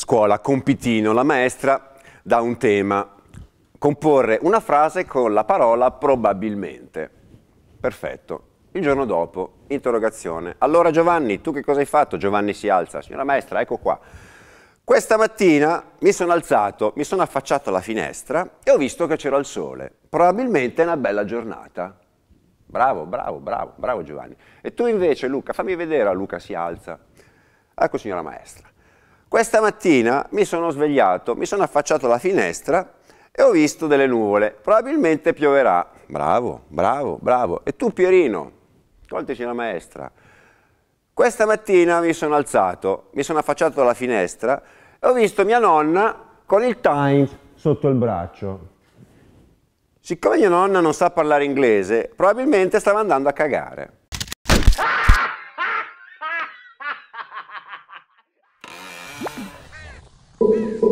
scuola, compitino, la maestra dà un tema, comporre una frase con la parola probabilmente. Perfetto. Il giorno dopo, interrogazione. Allora Giovanni, tu che cosa hai fatto? Giovanni si alza. Signora maestra, ecco qua. Questa mattina mi sono alzato, mi sono affacciato alla finestra e ho visto che c'era il sole. Probabilmente è una bella giornata. Bravo, bravo, bravo, bravo Giovanni. E tu invece Luca, fammi vedere, Luca si alza. Ecco signora maestra. Questa mattina mi sono svegliato, mi sono affacciato alla finestra e ho visto delle nuvole. Probabilmente pioverà. Bravo, bravo, bravo. E tu Pierino, coltici la maestra. Questa mattina mi sono alzato, mi sono affacciato alla finestra e ho visto mia nonna con il Times sotto il braccio. Siccome mia nonna non sa parlare inglese, probabilmente stava andando a cagare. Thank you.